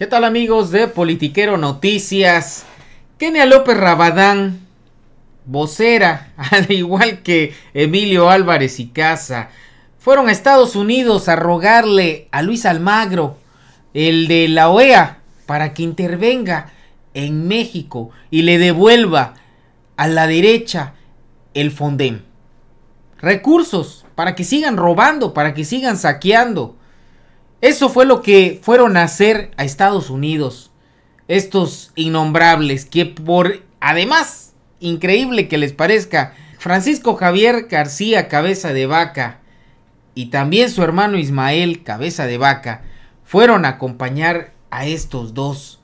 ¿Qué tal amigos de Politiquero Noticias? Kenia López Rabadán, vocera, al igual que Emilio Álvarez y Casa, fueron a Estados Unidos a rogarle a Luis Almagro, el de la OEA, para que intervenga en México y le devuelva a la derecha el Fondem. Recursos para que sigan robando, para que sigan saqueando. Eso fue lo que fueron a hacer a Estados Unidos. Estos innombrables que por además, increíble que les parezca, Francisco Javier García Cabeza de Vaca y también su hermano Ismael Cabeza de Vaca fueron a acompañar a estos dos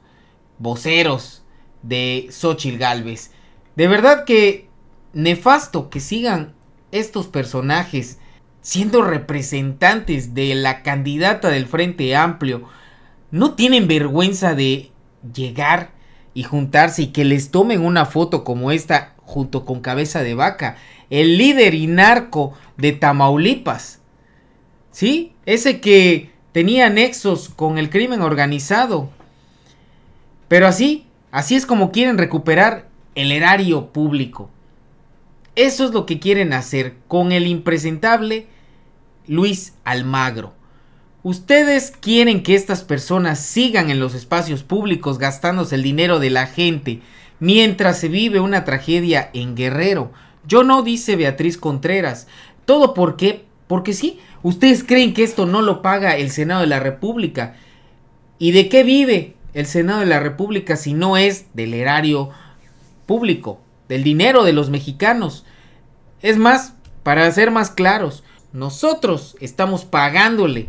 voceros de Xochitl Galvez. De verdad que nefasto que sigan estos personajes siendo representantes de la candidata del Frente Amplio, no tienen vergüenza de llegar y juntarse y que les tomen una foto como esta junto con cabeza de vaca, el líder y narco de Tamaulipas. ¿Sí? Ese que tenía nexos con el crimen organizado. Pero así, así es como quieren recuperar el erario público. Eso es lo que quieren hacer con el impresentable Luis Almagro. ¿Ustedes quieren que estas personas sigan en los espacios públicos gastándose el dinero de la gente mientras se vive una tragedia en Guerrero? Yo no, dice Beatriz Contreras. ¿Todo porque Porque sí, ustedes creen que esto no lo paga el Senado de la República. ¿Y de qué vive el Senado de la República si no es del erario público, del dinero de los mexicanos? Es más, para ser más claros, nosotros estamos pagándole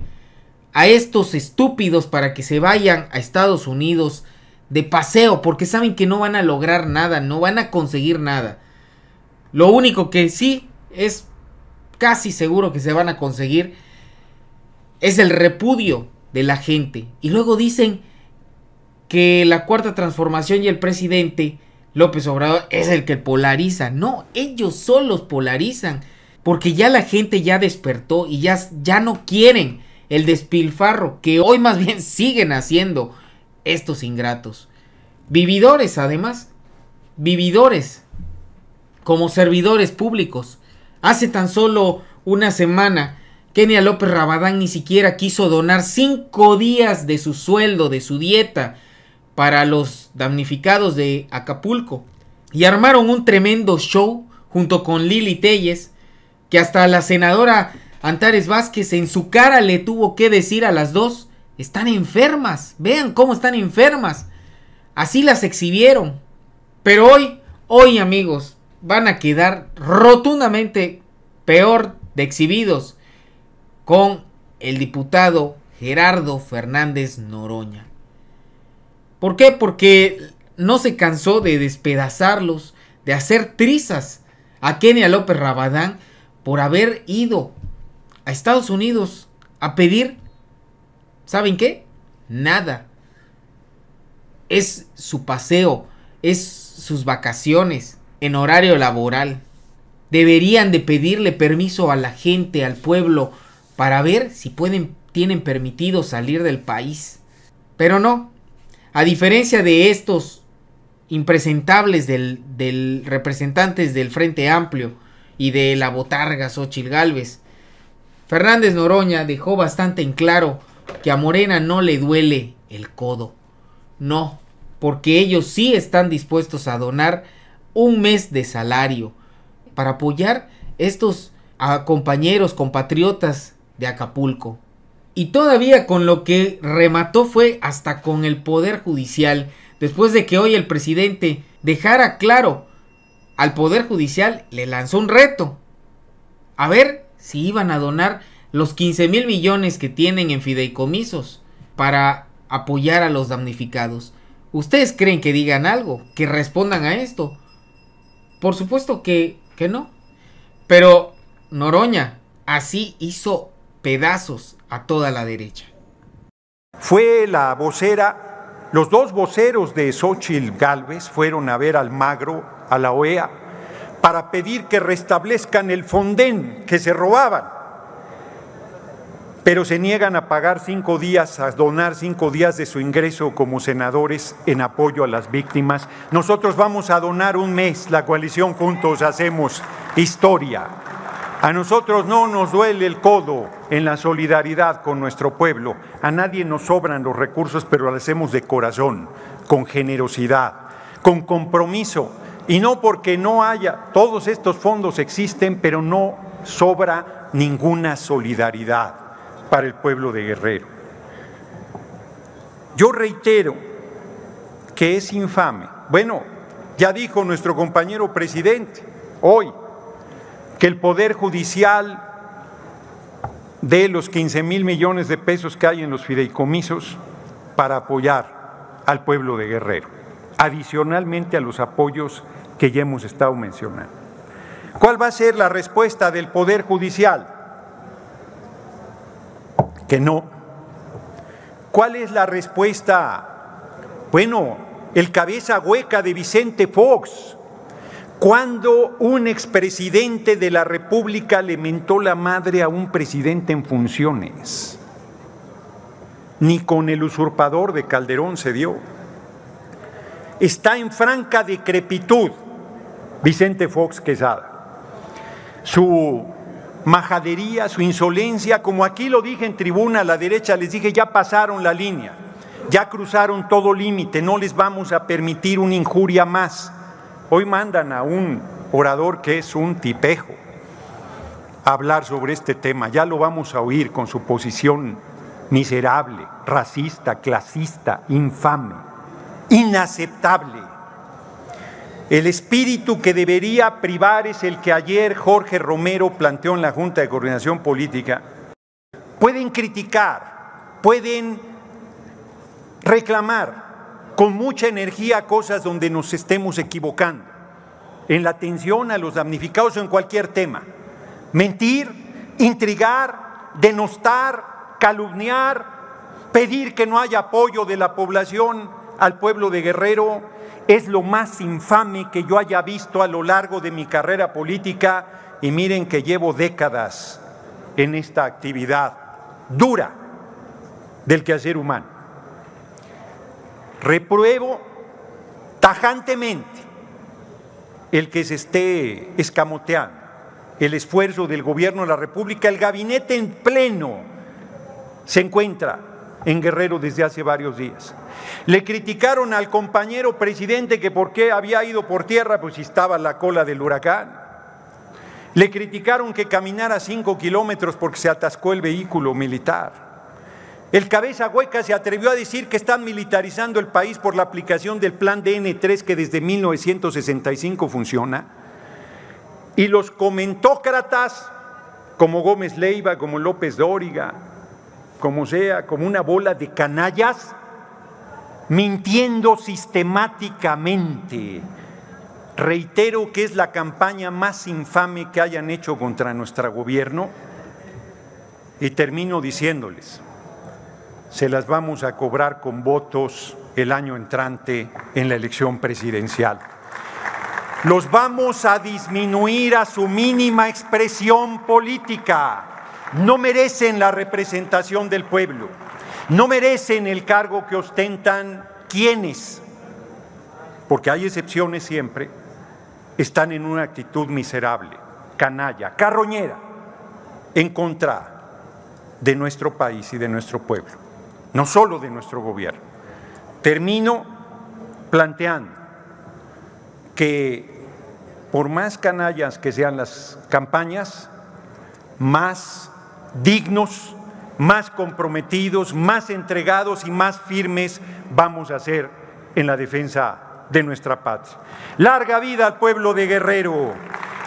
a estos estúpidos para que se vayan a Estados Unidos de paseo, porque saben que no van a lograr nada, no van a conseguir nada. Lo único que sí es casi seguro que se van a conseguir es el repudio de la gente. Y luego dicen que la cuarta transformación y el presidente López Obrador es el que polariza. No, ellos solos polarizan. Porque ya la gente ya despertó y ya, ya no quieren el despilfarro que hoy más bien siguen haciendo estos ingratos. Vividores además, vividores como servidores públicos. Hace tan solo una semana, Kenia López Rabadán ni siquiera quiso donar cinco días de su sueldo, de su dieta, para los damnificados de Acapulco. Y armaron un tremendo show junto con Lili Telles, que hasta la senadora Antares Vázquez en su cara le tuvo que decir a las dos, están enfermas, vean cómo están enfermas. Así las exhibieron. Pero hoy, hoy amigos, van a quedar rotundamente peor de exhibidos con el diputado Gerardo Fernández Noroña. ¿Por qué? Porque no se cansó de despedazarlos, de hacer trizas a Kenia López Rabadán por haber ido a Estados Unidos a pedir, ¿saben qué? Nada. Es su paseo, es sus vacaciones en horario laboral. Deberían de pedirle permiso a la gente, al pueblo, para ver si pueden, tienen permitido salir del país. Pero no, a diferencia de estos impresentables del representantes del Frente Amplio, y de la botarga Xochil Galvez. Fernández Noroña dejó bastante en claro que a Morena no le duele el codo. No, porque ellos sí están dispuestos a donar un mes de salario para apoyar estos compañeros, compatriotas de Acapulco. Y todavía con lo que remató fue hasta con el Poder Judicial, después de que hoy el presidente dejara claro al Poder Judicial le lanzó un reto. A ver si iban a donar los 15 mil millones que tienen en fideicomisos para apoyar a los damnificados. ¿Ustedes creen que digan algo? ¿Que respondan a esto? Por supuesto que, que no. Pero Noroña así hizo pedazos a toda la derecha. Fue la vocera los dos voceros de Xochil Galvez fueron a ver al Magro, a la OEA, para pedir que restablezcan el fondén que se robaban. Pero se niegan a pagar cinco días, a donar cinco días de su ingreso como senadores en apoyo a las víctimas. Nosotros vamos a donar un mes, la coalición Juntos Hacemos Historia. A nosotros no nos duele el codo en la solidaridad con nuestro pueblo. A nadie nos sobran los recursos, pero lo hacemos de corazón, con generosidad, con compromiso. Y no porque no haya, todos estos fondos existen, pero no sobra ninguna solidaridad para el pueblo de Guerrero. Yo reitero que es infame. Bueno, ya dijo nuestro compañero presidente hoy, que el Poder Judicial de los 15 mil millones de pesos que hay en los fideicomisos para apoyar al pueblo de Guerrero, adicionalmente a los apoyos que ya hemos estado mencionando. ¿Cuál va a ser la respuesta del Poder Judicial? Que no. ¿Cuál es la respuesta? Bueno, el cabeza hueca de Vicente Fox, cuando un expresidente de la República le mentó la madre a un presidente en funciones, ni con el usurpador de Calderón se dio. Está en franca decrepitud Vicente Fox Quesada. Su majadería, su insolencia, como aquí lo dije en tribuna, a la derecha les dije, ya pasaron la línea, ya cruzaron todo límite, no les vamos a permitir una injuria más. Hoy mandan a un orador que es un tipejo a hablar sobre este tema. Ya lo vamos a oír con su posición miserable, racista, clasista, infame, inaceptable. El espíritu que debería privar es el que ayer Jorge Romero planteó en la Junta de Coordinación Política. Pueden criticar, pueden reclamar, con mucha energía cosas donde nos estemos equivocando, en la atención a los damnificados o en cualquier tema. Mentir, intrigar, denostar, calumniar, pedir que no haya apoyo de la población al pueblo de Guerrero es lo más infame que yo haya visto a lo largo de mi carrera política y miren que llevo décadas en esta actividad dura del quehacer humano. Repruebo tajantemente el que se esté escamoteando el esfuerzo del gobierno de la República. El gabinete en pleno se encuentra en Guerrero desde hace varios días. Le criticaron al compañero presidente que por qué había ido por tierra, pues si estaba la cola del huracán. Le criticaron que caminara cinco kilómetros porque se atascó el vehículo militar. El cabeza hueca se atrevió a decir que están militarizando el país por la aplicación del plan DN3 que desde 1965 funciona. Y los comentócratas, como Gómez Leiva, como López Dóriga, como sea, como una bola de canallas, mintiendo sistemáticamente. Reitero que es la campaña más infame que hayan hecho contra nuestro gobierno y termino diciéndoles se las vamos a cobrar con votos el año entrante en la elección presidencial. Los vamos a disminuir a su mínima expresión política. No merecen la representación del pueblo. No merecen el cargo que ostentan quienes, porque hay excepciones siempre, están en una actitud miserable, canalla, carroñera, en contra de nuestro país y de nuestro pueblo no solo de nuestro gobierno. Termino planteando que por más canallas que sean las campañas, más dignos, más comprometidos, más entregados y más firmes vamos a ser en la defensa de nuestra patria. Larga vida al pueblo de Guerrero,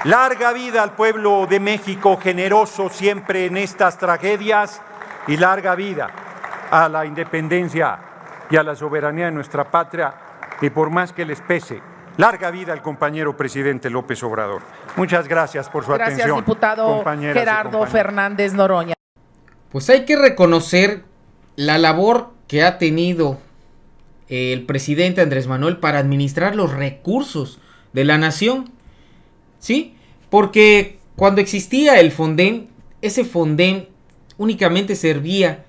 larga vida al pueblo de México, generoso siempre en estas tragedias, y larga vida a la independencia y a la soberanía de nuestra patria y por más que les pese. Larga vida al compañero presidente López Obrador. Muchas gracias por su gracias, atención. diputado Gerardo Fernández Noroña. Pues hay que reconocer la labor que ha tenido el presidente Andrés Manuel para administrar los recursos de la nación. ¿Sí? Porque cuando existía el Fonden, ese Fonden únicamente servía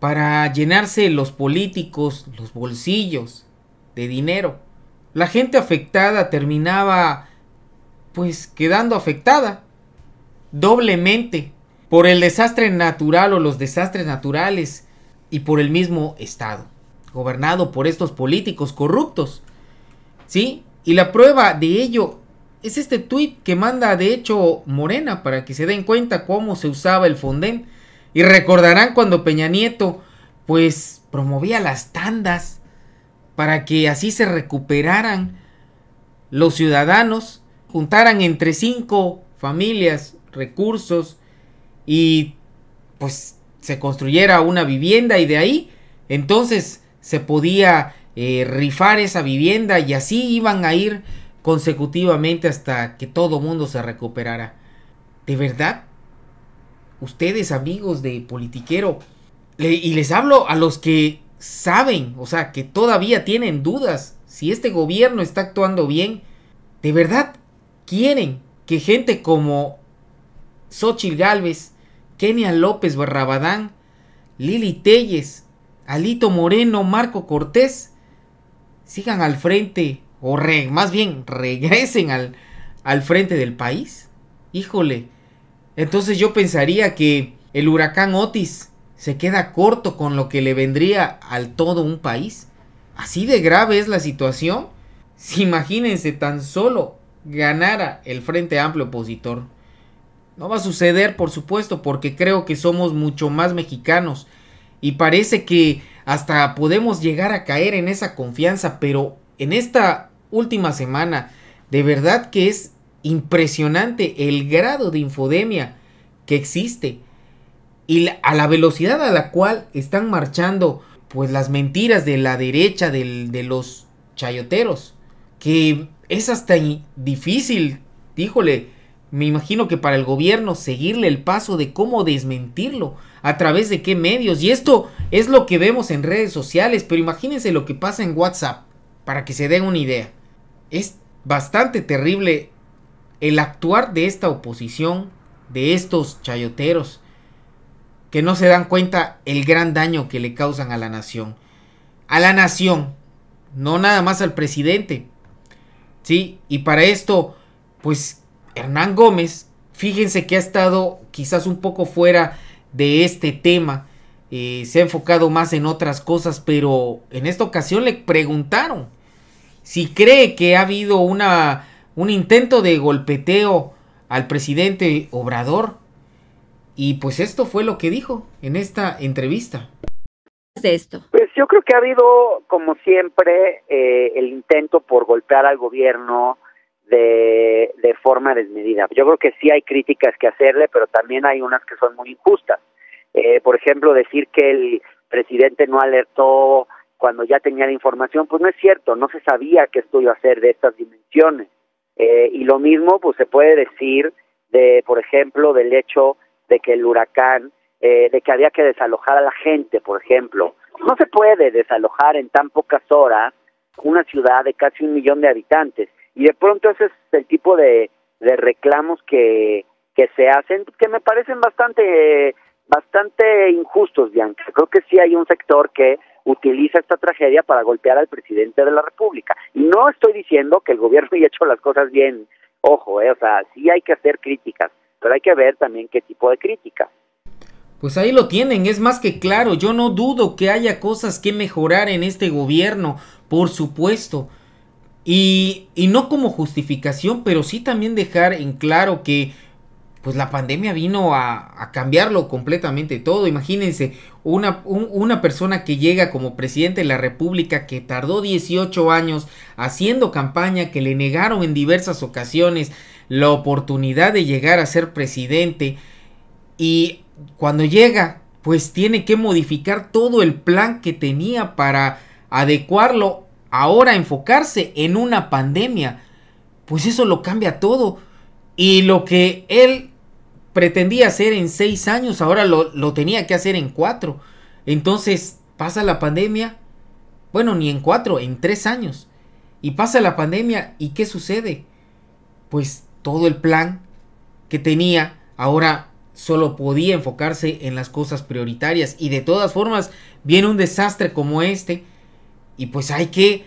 para llenarse los políticos, los bolsillos de dinero. La gente afectada terminaba pues quedando afectada doblemente por el desastre natural o los desastres naturales y por el mismo Estado, gobernado por estos políticos corruptos. ¿Sí? Y la prueba de ello es este tuit que manda de hecho Morena para que se den cuenta cómo se usaba el Fonden y recordarán cuando Peña Nieto, pues, promovía las tandas para que así se recuperaran los ciudadanos, juntaran entre cinco familias recursos y pues se construyera una vivienda y de ahí entonces se podía eh, rifar esa vivienda y así iban a ir consecutivamente hasta que todo mundo se recuperara. ¿De verdad ustedes amigos de politiquero, y les hablo a los que saben, o sea, que todavía tienen dudas si este gobierno está actuando bien, de verdad quieren que gente como Xochitl Galvez, Kenia López Barrabadán, Lili Telles, Alito Moreno, Marco Cortés, sigan al frente, o más bien regresen al, al frente del país. Híjole, entonces yo pensaría que el huracán Otis se queda corto con lo que le vendría al todo un país. Así de grave es la situación. Si imagínense tan solo ganara el Frente Amplio opositor. No va a suceder, por supuesto, porque creo que somos mucho más mexicanos. Y parece que hasta podemos llegar a caer en esa confianza, pero en esta última semana, de verdad que es impresionante el grado de infodemia que existe y a la velocidad a la cual están marchando pues las mentiras de la derecha del, de los chayoteros que es hasta difícil díjole me imagino que para el gobierno seguirle el paso de cómo desmentirlo, a través de qué medios. Y esto es lo que vemos en redes sociales, pero imagínense lo que pasa en WhatsApp, para que se den una idea. Es bastante terrible el actuar de esta oposición, de estos chayoteros, que no se dan cuenta el gran daño que le causan a la nación. A la nación, no nada más al presidente. ¿Sí? Y para esto, pues Hernán Gómez, fíjense que ha estado quizás un poco fuera de este tema. Eh, se ha enfocado más en otras cosas, pero en esta ocasión le preguntaron si cree que ha habido una un intento de golpeteo al presidente Obrador. Y pues esto fue lo que dijo en esta entrevista. De esto? Pues yo creo que ha habido, como siempre, eh, el intento por golpear al gobierno de, forma desmedida. Yo creo que sí hay críticas que hacerle, pero también hay unas que son muy injustas. Eh, por ejemplo, decir que el presidente no alertó cuando ya tenía la información, pues no es cierto, no se sabía que esto iba a ser de estas dimensiones. Eh, y lo mismo pues se puede decir de, por ejemplo, del hecho de que el huracán, eh, de que había que desalojar a la gente, por ejemplo. No se puede desalojar en tan pocas horas una ciudad de casi un millón de habitantes. Y de pronto ese es el tipo de, de reclamos que, que se hacen, que me parecen bastante, bastante injustos, Bianca. Creo que sí hay un sector que utiliza esta tragedia para golpear al presidente de la República. Y no estoy diciendo que el gobierno haya hecho las cosas bien, ojo, eh, o sea, sí hay que hacer críticas, pero hay que ver también qué tipo de críticas. Pues ahí lo tienen, es más que claro, yo no dudo que haya cosas que mejorar en este gobierno, por supuesto. Y, y no como justificación, pero sí también dejar en claro que pues la pandemia vino a, cambiarlo completamente todo. Imagínense, una, una, persona que llega como presidente de la República, que tardó 18 años haciendo campaña, que le negaron en diversas ocasiones la oportunidad de llegar a ser presidente, y cuando llega, pues tiene que modificar todo el plan que tenía para adecuarlo, ahora enfocarse en una pandemia. Pues eso lo cambia todo. Y lo que él pretendía hacer en seis años, ahora lo, tenía que hacer en cuatro. Entonces pasa la pandemia, bueno, ni en cuatro, en tres años. Y pasa la pandemia y ¿qué sucede? Pues todo el plan que tenía ahora solo podía enfocarse en las cosas prioritarias y de todas formas viene un desastre como este y pues hay que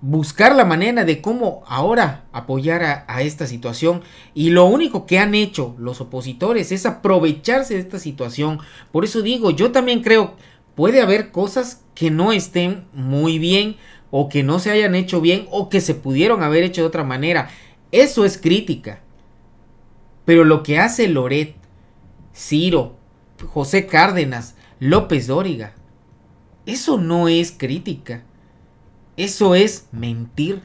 buscar la manera de cómo ahora apoyar a, esta situación y lo único que han hecho los opositores es aprovecharse de esta situación. Por eso digo, yo también creo, puede haber cosas que no estén muy bien o que no se hayan hecho bien o que se pudieron haber hecho de otra manera. Eso es crítica. Pero lo que hace Loret, Ciro, José Cárdenas, López Dóriga, eso no es crítica eso es mentir.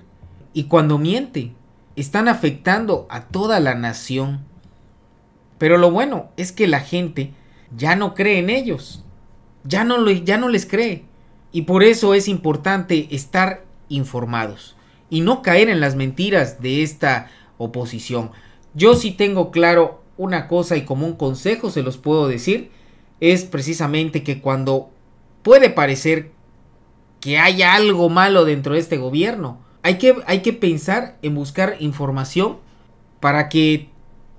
Y cuando miente, están afectando a toda la nación. Pero lo bueno es que la gente ya no cree en ellos. Ya no, ya no les cree. Y por eso es importante estar informados y no caer en las mentiras de esta oposición. Yo sí tengo claro una cosa y como un consejo se los puedo decir, es precisamente que cuando puede parecer que haya algo malo dentro de este gobierno. Hay que, hay que pensar en buscar información para que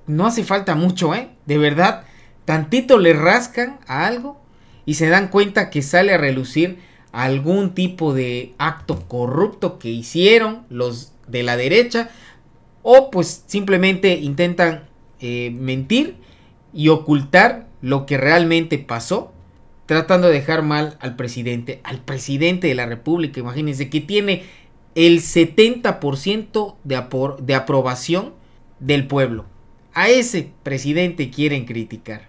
no hace falta mucho, ¿eh? De verdad, tantito le rascan a algo y se dan cuenta que sale a relucir algún tipo de acto corrupto que hicieron los de la derecha o pues simplemente intentan eh, mentir y ocultar lo que realmente pasó tratando de dejar mal al presidente, al presidente de la República, imagínense, que tiene el 70% de, de aprobación del pueblo. A ese presidente quieren criticar.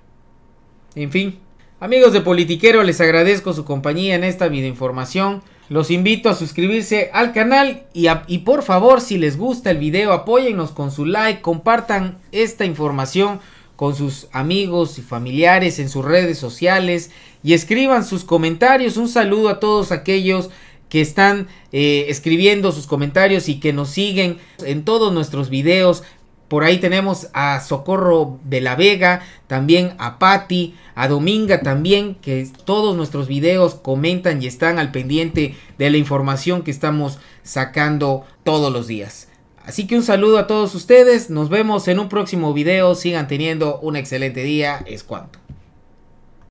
En fin, amigos de Politiquero, les agradezco su compañía en esta videoinformación. Los invito a suscribirse al canal y, y por favor, si les gusta el video, apóyennos con su like, compartan esta información con sus amigos y familiares en sus redes sociales y escriban sus comentarios. Un saludo a todos aquellos que están eh, escribiendo sus comentarios y que nos siguen en todos nuestros videos. Por ahí tenemos a Socorro de la Vega, también a Patti, a Dominga también, que todos nuestros videos comentan y están al pendiente de la información que estamos sacando todos los días. Así que un saludo a todos ustedes, nos vemos en un próximo video, sigan teniendo un excelente día, es cuanto.